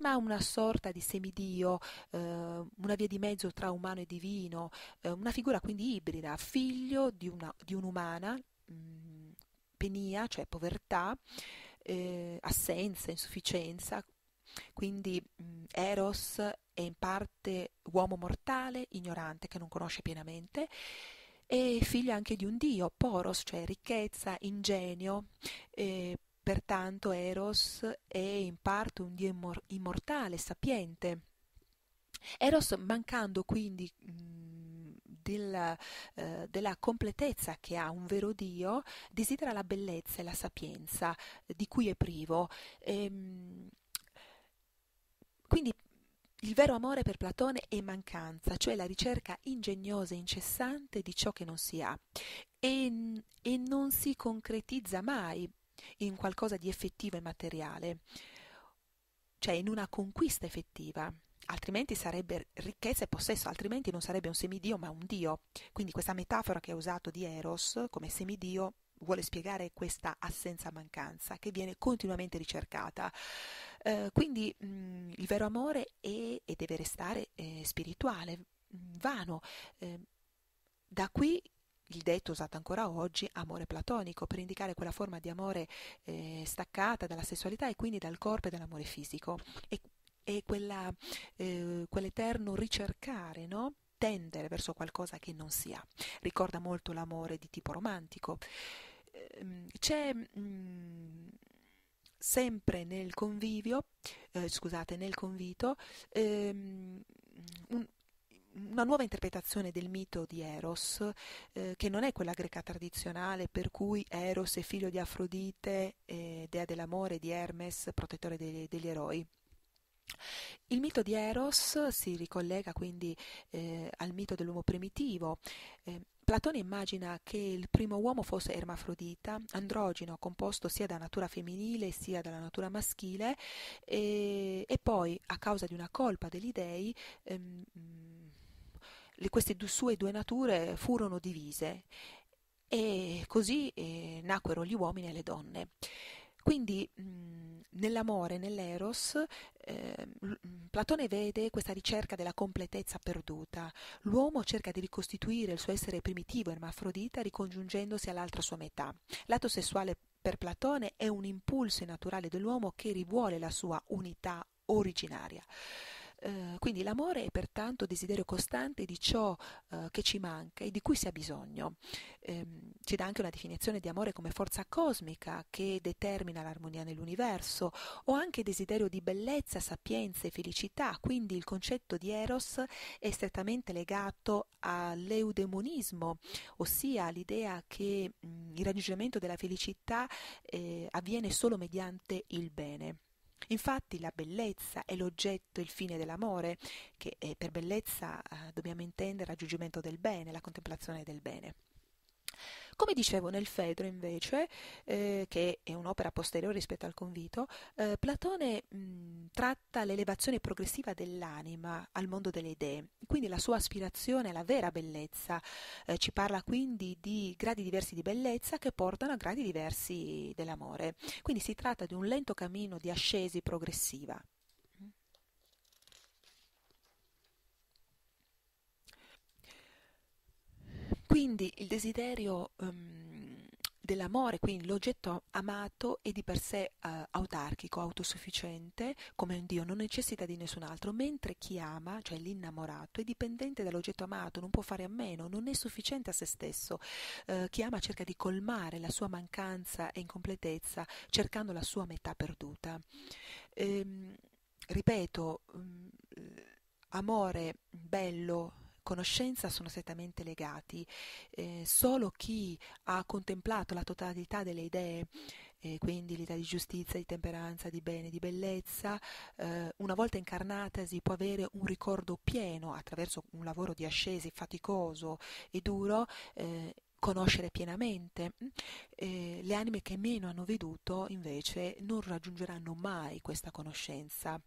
ma una sorta di semidio, eh, una via di mezzo tra umano e divino, eh, una figura quindi ibrida, figlio di, una, di un'umana mh, mm, penia, cioè povertà, eh, assenza, insufficienza, quindi mh, mm, Eros è in parte uomo mortale, ignorante, che non conosce pienamente, e figlio anche di un dio, Poros, cioè ricchezza, ingegno, eh, Pertanto Eros è in parte un dio immor- immortale, sapiente. Eros, mancando quindi mh, mhmm, della, eh, della, completezza che ha un vero Dio, desidera la bellezza e la sapienza di cui è privo. Ehm, quindi il vero amore per Platone è mancanza, cioè la ricerca ingegnosa e incessante di ciò che non si ha e, e non si concretizza mai in qualcosa di effettivo e materiale, cioè in una conquista effettiva, altrimenti sarebbe ricchezza e possesso, altrimenti non sarebbe un semidio ma un dio. Quindi questa metafora che ha usato di Eros come semidio vuole spiegare questa assenza mancanza che viene continuamente ricercata. Eh, quindi mh, mm, il vero amore è e deve restare eh, spirituale, vano. Eh, da qui il detto usato ancora oggi, amore platonico, per indicare quella forma di amore eh, staccata dalla sessualità e quindi dal corpo e dall'amore fisico. E, e quella, eh, quell'eterno ricercare, no? tendere verso qualcosa che non si ha. Ricorda molto l'amore di tipo romantico. Ehm, c'è mm, sempre nel convivio, eh, scusate, nel convito, ehm, una nuova interpretazione del mito di Eros, eh, che non è quella greca tradizionale per cui Eros è figlio di Afrodite, eh, dea dell'amore, di Hermes, protettore dei, degli eroi. Il mito di Eros si ricollega quindi eh, al mito dell'uomo primitivo. Eh, Platone immagina che il primo uomo fosse ermafrodita, androgeno, composto sia da natura femminile sia dalla natura maschile, e, e poi, a causa di una colpa degli dei, ehm, queste sue due nature furono divise e così eh, nacquero gli uomini e le donne. Quindi nell'amore, nell'eros, eh, Platone vede questa ricerca della completezza perduta. L'uomo cerca di ricostituire il suo essere primitivo ermafrodita ricongiungendosi all'altra sua metà. L'atto sessuale per Platone è un impulso naturale dell'uomo che rivuole la sua unità originaria. Eh, quindi l'amore è pertanto desiderio costante di ciò eh, che ci manca e di cui si ha bisogno. Eh, ci dà anche una definizione di amore come forza cosmica che determina l'armonia nell'universo o anche desiderio di bellezza, sapienza e felicità. Quindi il concetto di Eros è strettamente legato all'eudemonismo, ossia all'idea che mh, mm, il raggiungimento della felicità eh, avviene solo mediante il bene. Infatti la bellezza è l'oggetto, il fine dell'amore, che eh, per bellezza eh, dobbiamo intendere il raggiungimento del bene, la contemplazione del bene. Come dicevo nel Fedro invece, eh, che è un'opera posteriore rispetto al convito, eh, Platone mh, tratta l'elevazione progressiva dell'anima al mondo delle idee, quindi la sua aspirazione alla vera bellezza. Eh, ci parla quindi di gradi diversi di bellezza che portano a gradi diversi dell'amore. Quindi si tratta di un lento cammino di ascesi progressiva. Quindi il desiderio um, dell'amore, quindi l'oggetto amato è di per sé uh, autarchico, autosufficiente, come un Dio, non necessita di nessun altro, mentre chi ama, cioè l'innamorato, è dipendente dall'oggetto amato, non può fare a meno, non è sufficiente a se stesso. Uh, chi ama cerca di colmare la sua mancanza e incompletezza cercando la sua metà perduta. Ehm, ripeto, um, amore bello, conoscenza sono strettamente legati. Eh, solo chi ha contemplato la totalità delle idee, eh, quindi l'idea di giustizia, di temperanza, di bene, di bellezza, eh, una volta incarnatasi può avere un ricordo pieno attraverso un lavoro di ascesi faticoso e duro eh, conoscere pienamente. Eh, le anime che meno hanno veduto invece non raggiungeranno mai questa conoscenza.